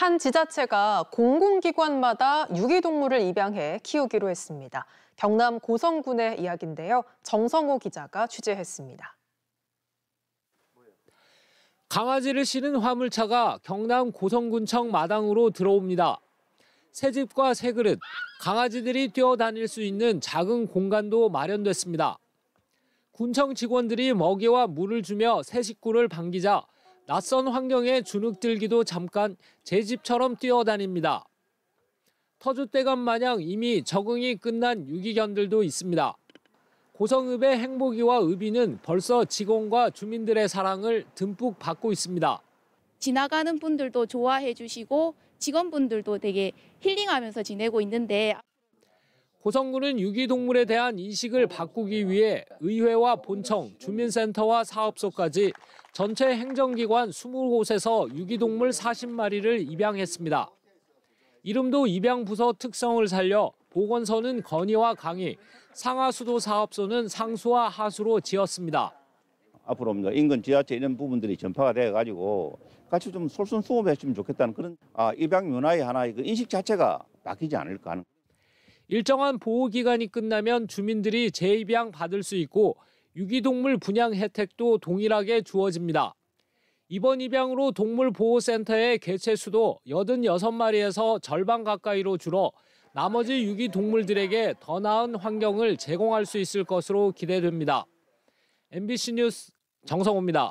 한 지자체가 공공기관마다 유기동물을 입양해 키우기로 했습니다. 경남 고성군의 이야기인데요. 정성호 기자가 취재했습니다. 강아지를 실은 화물차가 경남 고성군청 마당으로 들어옵니다. 새집과 새그릇, 강아지들이 뛰어다닐 수 있는 작은 공간도 마련됐습니다. 군청 직원들이 먹이와 물을 주며 새 식구를 반기자 낯선 환경에 주눅들기도 잠깐 제 집처럼 뛰어다닙니다. 터줏대감 마냥 이미 적응이 끝난 유기견들도 있습니다. 고성읍의 행복이와 의비는 벌써 직원과 주민들의 사랑을 듬뿍 받고 있습니다. 지나가는 분들도 좋아해 주시고 직원분들도 되게 힐링하면서 지내고 있는데 고성군은 유기동물에 대한 인식을 바꾸기 위해 의회와 본청, 주민센터와 사업소까지 전체 행정기관 20곳에서 유기동물 40마리를 입양했습니다. 이름도 입양부서 특성을 살려 보건소는 건의와 강의, 상하수도사업소는 상수와 하수로 지었습니다. 앞으로 인근 지하철 이런 부분들이 전파가 돼가지고 같이 좀 솔선수범했으면 좋겠다는 그런 아, 입양 문화의 하나의 그 인식 자체가 바뀌지 않을까 하는. 일정한 보호 기간이 끝나면 주민들이 재입양 받을 수 있고 유기동물 분양 혜택도 동일하게 주어집니다. 이번 입양으로 동물보호센터의 개체 수도 86마리에서 절반 가까이로 줄어 나머지 유기동물들에게 더 나은 환경을 제공할 수 있을 것으로 기대됩니다. MBC 뉴스 정성호입니다.